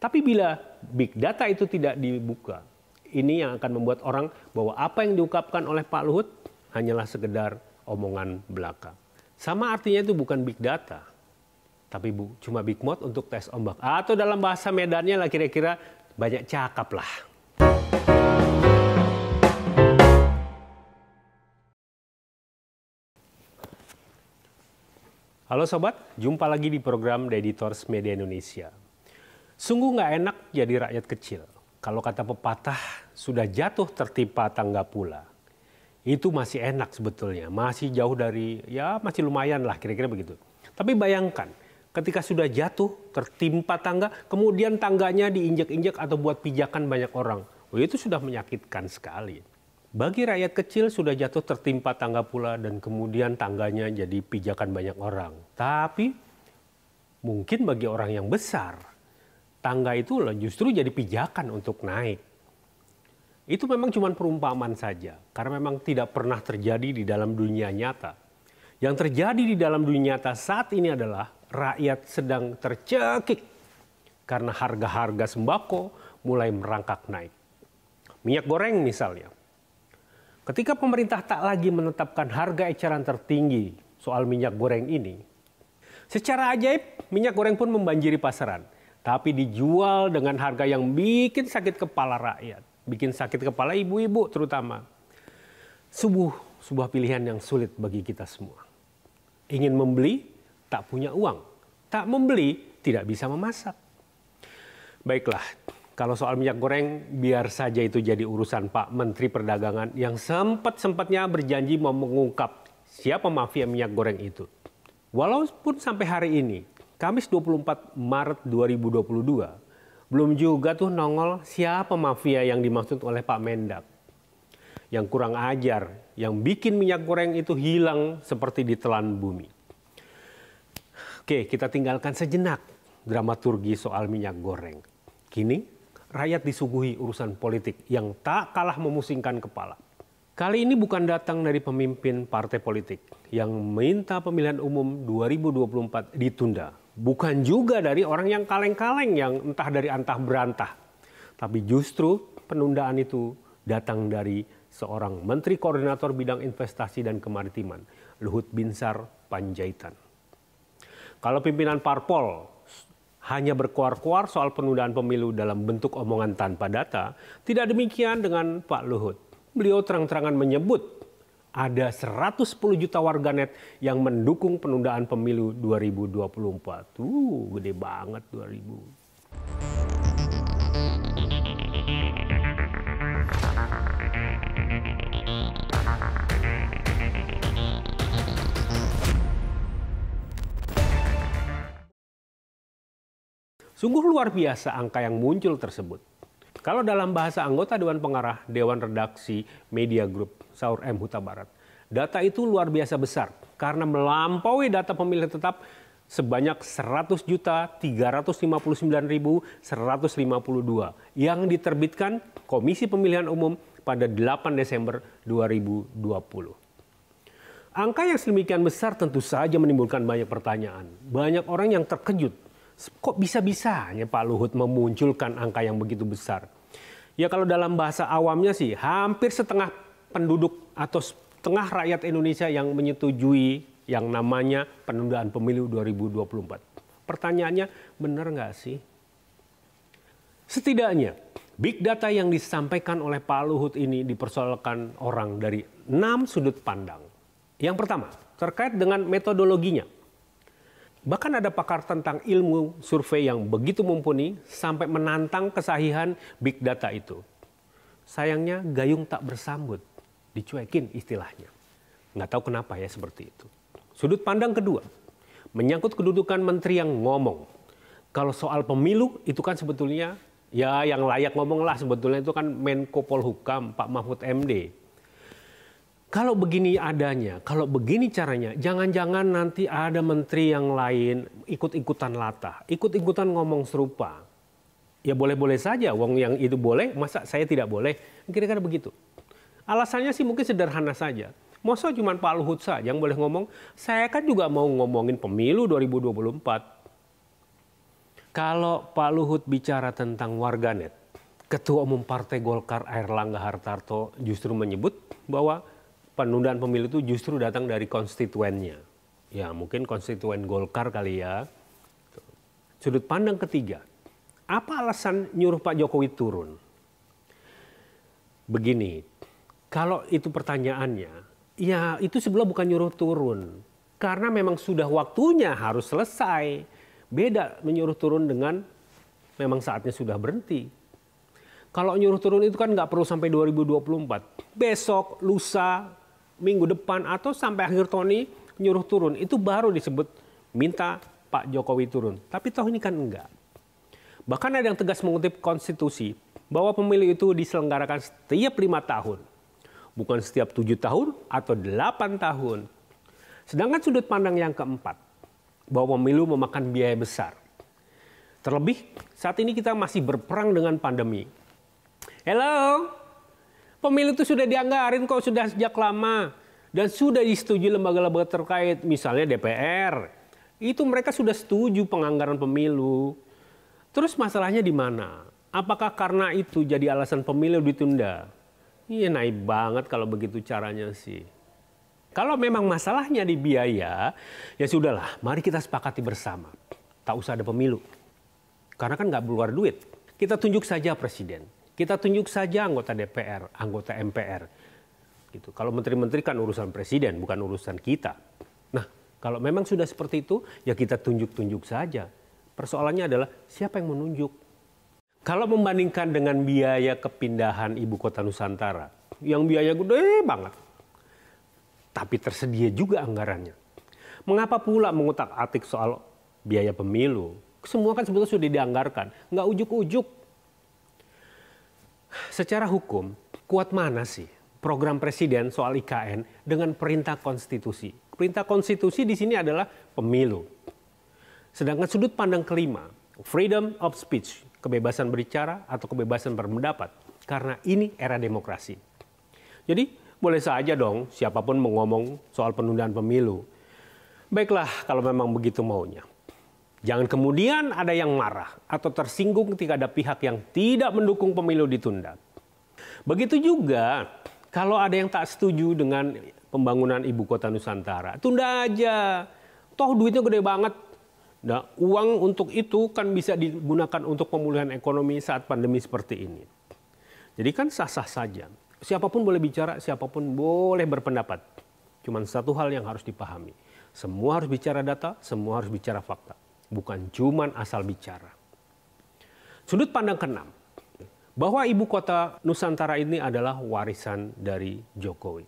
Tapi bila big data itu tidak dibuka, ini yang akan membuat orang bahwa apa yang diungkapkan oleh Pak Luhut hanyalah sekedar omongan belaka. Sama artinya itu bukan big data, tapi bu, cuma big mod untuk tes ombak. Atau dalam bahasa medannya lah kira-kira banyak cakap lah. Halo sobat, jumpa lagi di program The Editors Media Indonesia. Sungguh nggak enak jadi rakyat kecil. Kalau kata pepatah, sudah jatuh tertimpa tangga pula. Itu masih enak sebetulnya, masih jauh dari, ya masih lumayan lah kira-kira begitu. Tapi bayangkan, ketika sudah jatuh, tertimpa tangga, kemudian tangganya diinjak-injak atau buat pijakan banyak orang. Oh, itu sudah menyakitkan sekali. Bagi rakyat kecil sudah jatuh tertimpa tangga pula dan kemudian tangganya jadi pijakan banyak orang. Tapi mungkin bagi orang yang besar tangga itu justru jadi pijakan untuk naik. Itu memang cuma perumpamaan saja, karena memang tidak pernah terjadi di dalam dunia nyata. Yang terjadi di dalam dunia nyata saat ini adalah rakyat sedang tercekik karena harga-harga sembako mulai merangkak naik. Minyak goreng misalnya. Ketika pemerintah tak lagi menetapkan harga eceran tertinggi soal minyak goreng ini, secara ajaib minyak goreng pun membanjiri pasaran tapi dijual dengan harga yang bikin sakit kepala rakyat, bikin sakit kepala ibu-ibu terutama. Subuh sebuah pilihan yang sulit bagi kita semua. Ingin membeli, tak punya uang. Tak membeli, tidak bisa memasak. Baiklah, kalau soal minyak goreng, biar saja itu jadi urusan Pak Menteri Perdagangan yang sempat-sempatnya berjanji mau mengungkap siapa mafia minyak goreng itu. Walaupun sampai hari ini Kamis 24 Maret 2022, belum juga tuh nongol siapa mafia yang dimaksud oleh Pak Mendak. Yang kurang ajar, yang bikin minyak goreng itu hilang seperti ditelan bumi. Oke, kita tinggalkan sejenak dramaturgi soal minyak goreng. Kini, rakyat disuguhi urusan politik yang tak kalah memusingkan kepala. Kali ini bukan datang dari pemimpin partai politik yang minta pemilihan umum 2024 ditunda bukan juga dari orang yang kaleng-kaleng yang entah dari antah berantah. Tapi justru penundaan itu datang dari seorang Menteri Koordinator Bidang Investasi dan Kemaritiman, Luhut Binsar Panjaitan. Kalau pimpinan parpol hanya berkuar-kuar soal penundaan pemilu dalam bentuk omongan tanpa data, tidak demikian dengan Pak Luhut. Beliau terang-terangan menyebut ada 110 juta warganet yang mendukung penundaan pemilu 2024. Uh, gede banget 2000. Sungguh luar biasa angka yang muncul tersebut. Kalau dalam bahasa anggota Dewan Pengarah Dewan Redaksi Media Group Saur M Huta Barat, data itu luar biasa besar karena melampaui data pemilih tetap sebanyak 100 juta 359.152 yang diterbitkan Komisi Pemilihan Umum pada 8 Desember 2020. Angka yang sedemikian besar tentu saja menimbulkan banyak pertanyaan. Banyak orang yang terkejut Kok bisa-bisanya Pak Luhut memunculkan angka yang begitu besar? Ya kalau dalam bahasa awamnya sih hampir setengah penduduk atau setengah rakyat Indonesia yang menyetujui yang namanya penundaan pemilu 2024. Pertanyaannya benar nggak sih? Setidaknya big data yang disampaikan oleh Pak Luhut ini dipersoalkan orang dari enam sudut pandang. Yang pertama, terkait dengan metodologinya. Bahkan ada pakar tentang ilmu survei yang begitu mumpuni sampai menantang kesahihan big data itu. Sayangnya gayung tak bersambut, dicuekin istilahnya. Nggak tahu kenapa ya seperti itu. Sudut pandang kedua, menyangkut kedudukan menteri yang ngomong. Kalau soal pemilu itu kan sebetulnya ya yang layak ngomong lah sebetulnya itu kan Menko Polhukam Pak Mahfud MD kalau begini adanya, kalau begini caranya, jangan-jangan nanti ada menteri yang lain ikut-ikutan latah, ikut-ikutan ngomong serupa. Ya boleh-boleh saja, wong yang itu boleh, masa saya tidak boleh? Kira-kira begitu. Alasannya sih mungkin sederhana saja. Masa cuma Pak Luhut saja yang boleh ngomong, saya kan juga mau ngomongin pemilu 2024. Kalau Pak Luhut bicara tentang warganet, Ketua Umum Partai Golkar Air Langga Hartarto justru menyebut bahwa penundaan pemilu itu justru datang dari konstituennya. Ya mungkin konstituen Golkar kali ya. Sudut pandang ketiga, apa alasan nyuruh Pak Jokowi turun? Begini, kalau itu pertanyaannya, ya itu sebelah bukan nyuruh turun. Karena memang sudah waktunya harus selesai. Beda menyuruh turun dengan memang saatnya sudah berhenti. Kalau nyuruh turun itu kan nggak perlu sampai 2024. Besok, lusa, minggu depan atau sampai akhir tahun ini nyuruh turun itu baru disebut minta Pak Jokowi turun. Tapi toh ini kan enggak. Bahkan ada yang tegas mengutip konstitusi bahwa pemilu itu diselenggarakan setiap lima tahun, bukan setiap tujuh tahun atau delapan tahun. Sedangkan sudut pandang yang keempat, bahwa pemilu memakan biaya besar. Terlebih, saat ini kita masih berperang dengan pandemi. Hello, Pemilu itu sudah dianggarin kok sudah sejak lama dan sudah disetujui lembaga-lembaga terkait, misalnya DPR. Itu mereka sudah setuju penganggaran pemilu. Terus masalahnya di mana? Apakah karena itu jadi alasan pemilu ditunda? Iya naik banget kalau begitu caranya sih. Kalau memang masalahnya di biaya, ya sudahlah, mari kita sepakati bersama. Tak usah ada pemilu. Karena kan nggak keluar duit. Kita tunjuk saja presiden. Kita tunjuk saja anggota DPR, anggota MPR. Gitu. Kalau menteri-menteri kan urusan presiden, bukan urusan kita. Nah, kalau memang sudah seperti itu, ya kita tunjuk-tunjuk saja. Persoalannya adalah siapa yang menunjuk? Kalau membandingkan dengan biaya kepindahan ibu kota Nusantara, yang biaya gede banget, tapi tersedia juga anggarannya. Mengapa pula mengutak-atik soal biaya pemilu? Semua kan sebetulnya sudah dianggarkan, nggak ujuk-ujuk secara hukum kuat mana sih program presiden soal IKN dengan perintah konstitusi? Perintah konstitusi di sini adalah pemilu. Sedangkan sudut pandang kelima, freedom of speech, kebebasan berbicara atau kebebasan berpendapat karena ini era demokrasi. Jadi boleh saja dong siapapun mengomong soal penundaan pemilu. Baiklah kalau memang begitu maunya. Jangan kemudian ada yang marah atau tersinggung ketika ada pihak yang tidak mendukung pemilu ditunda. Begitu juga kalau ada yang tak setuju dengan pembangunan ibu kota Nusantara, tunda aja. Toh duitnya gede banget. Nah, uang untuk itu kan bisa digunakan untuk pemulihan ekonomi saat pandemi seperti ini. Jadi kan sah-sah saja. Siapapun boleh bicara, siapapun boleh berpendapat. Cuman satu hal yang harus dipahami. Semua harus bicara data, semua harus bicara fakta bukan cuman asal bicara. Sudut pandang keenam, bahwa ibu kota Nusantara ini adalah warisan dari Jokowi.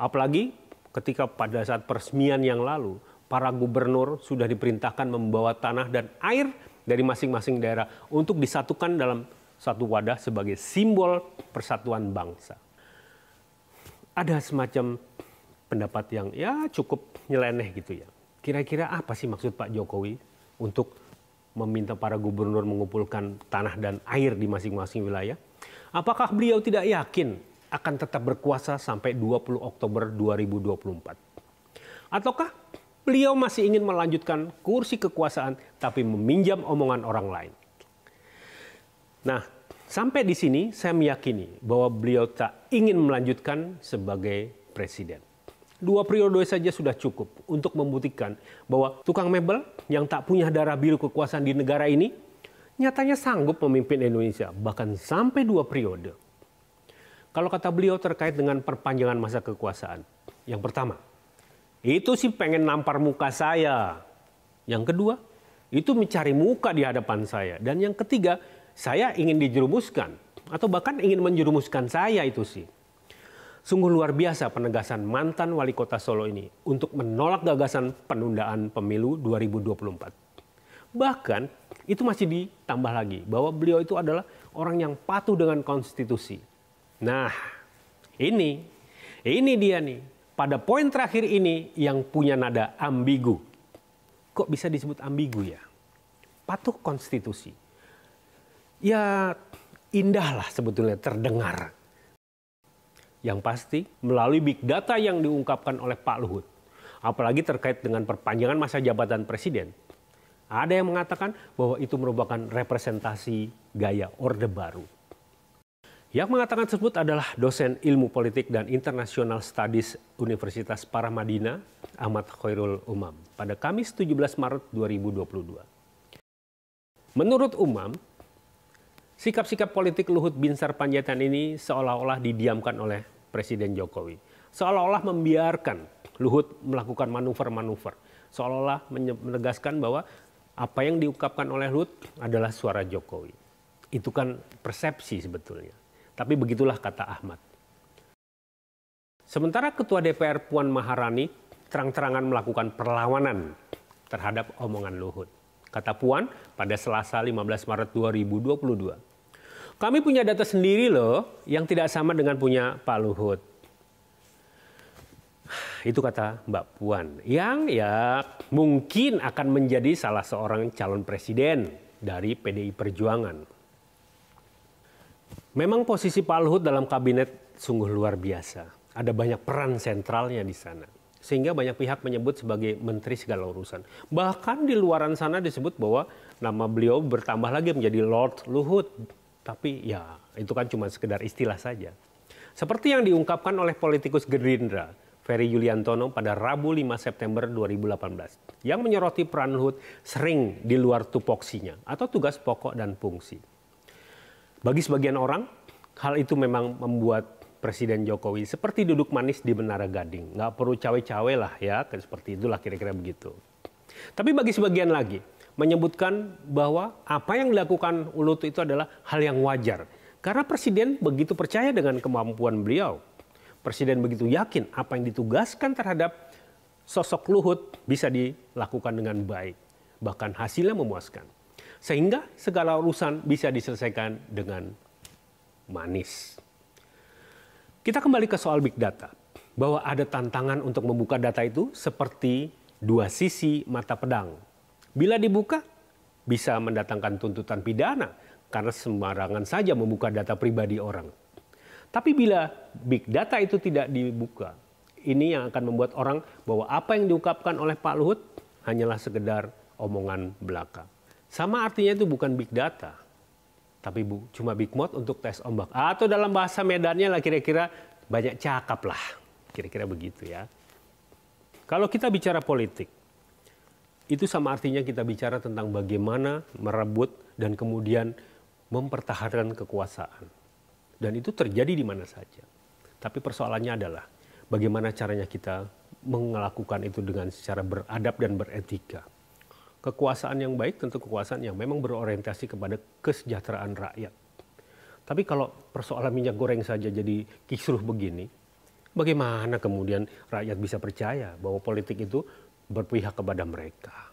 Apalagi ketika pada saat peresmian yang lalu, para gubernur sudah diperintahkan membawa tanah dan air dari masing-masing daerah untuk disatukan dalam satu wadah sebagai simbol persatuan bangsa. Ada semacam pendapat yang ya cukup nyeleneh gitu ya. Kira-kira apa sih maksud Pak Jokowi untuk meminta para gubernur mengumpulkan tanah dan air di masing-masing wilayah. Apakah beliau tidak yakin akan tetap berkuasa sampai 20 Oktober 2024? Ataukah beliau masih ingin melanjutkan kursi kekuasaan tapi meminjam omongan orang lain? Nah, sampai di sini saya meyakini bahwa beliau tak ingin melanjutkan sebagai presiden. Dua periode saja sudah cukup untuk membuktikan bahwa tukang mebel yang tak punya darah biru kekuasaan di negara ini nyatanya sanggup memimpin Indonesia bahkan sampai dua periode. Kalau kata beliau terkait dengan perpanjangan masa kekuasaan. Yang pertama, itu sih pengen nampar muka saya. Yang kedua, itu mencari muka di hadapan saya. Dan yang ketiga, saya ingin dijerumuskan atau bahkan ingin menjerumuskan saya itu sih. Sungguh luar biasa penegasan mantan wali kota Solo ini untuk menolak gagasan penundaan pemilu 2024. Bahkan itu masih ditambah lagi bahwa beliau itu adalah orang yang patuh dengan konstitusi. Nah, ini ini dia nih. Pada poin terakhir ini yang punya nada ambigu. Kok bisa disebut ambigu ya? Patuh konstitusi. Ya indahlah sebetulnya terdengar yang pasti melalui big data yang diungkapkan oleh Pak Luhut, apalagi terkait dengan perpanjangan masa jabatan presiden, ada yang mengatakan bahwa itu merupakan representasi gaya Orde Baru. Yang mengatakan tersebut adalah dosen ilmu politik dan international studies Universitas Paramadina, Ahmad Khairul Umam, pada Kamis 17 Maret 2022. Menurut Umam, Sikap-sikap politik Luhut Binsar Panjaitan ini seolah-olah didiamkan oleh Presiden Jokowi. Seolah-olah membiarkan Luhut melakukan manuver-manuver. Seolah-olah menegaskan bahwa apa yang diungkapkan oleh Luhut adalah suara Jokowi. Itu kan persepsi sebetulnya. Tapi begitulah kata Ahmad. Sementara Ketua DPR Puan Maharani terang-terangan melakukan perlawanan terhadap omongan Luhut. Kata Puan pada Selasa 15 Maret 2022, kami punya data sendiri loh yang tidak sama dengan punya Pak Luhut. Itu kata Mbak Puan yang ya mungkin akan menjadi salah seorang calon presiden dari PDI Perjuangan. Memang posisi Pak Luhut dalam kabinet sungguh luar biasa. Ada banyak peran sentralnya di sana. Sehingga banyak pihak menyebut sebagai menteri segala urusan. Bahkan di luaran sana disebut bahwa nama beliau bertambah lagi menjadi Lord Luhut tapi ya itu kan cuma sekedar istilah saja. Seperti yang diungkapkan oleh politikus Gerindra, Ferry Yuliantono pada Rabu 5 September 2018 yang menyoroti peran Luhut sering di luar tupoksinya atau tugas pokok dan fungsi. Bagi sebagian orang, hal itu memang membuat Presiden Jokowi seperti duduk manis di Menara Gading. Nggak perlu cawe-cawe lah ya, seperti itulah kira-kira begitu. Tapi bagi sebagian lagi, menyebutkan bahwa apa yang dilakukan Luhut itu adalah hal yang wajar. Karena Presiden begitu percaya dengan kemampuan beliau. Presiden begitu yakin apa yang ditugaskan terhadap sosok Luhut bisa dilakukan dengan baik. Bahkan hasilnya memuaskan. Sehingga segala urusan bisa diselesaikan dengan manis. Kita kembali ke soal big data. Bahwa ada tantangan untuk membuka data itu seperti dua sisi mata pedang Bila dibuka, bisa mendatangkan tuntutan pidana karena sembarangan saja membuka data pribadi orang. Tapi bila big data itu tidak dibuka, ini yang akan membuat orang bahwa apa yang diungkapkan oleh Pak Luhut hanyalah sekedar omongan belaka. Sama artinya itu bukan big data, tapi bu, cuma big mod untuk tes ombak. Atau dalam bahasa medannya lah kira-kira banyak cakap lah. Kira-kira begitu ya. Kalau kita bicara politik, itu sama artinya kita bicara tentang bagaimana merebut dan kemudian mempertahankan kekuasaan. Dan itu terjadi di mana saja. Tapi persoalannya adalah bagaimana caranya kita melakukan itu dengan secara beradab dan beretika. Kekuasaan yang baik tentu kekuasaan yang memang berorientasi kepada kesejahteraan rakyat. Tapi kalau persoalan minyak goreng saja jadi kisruh begini, bagaimana kemudian rakyat bisa percaya bahwa politik itu berpihak kepada mereka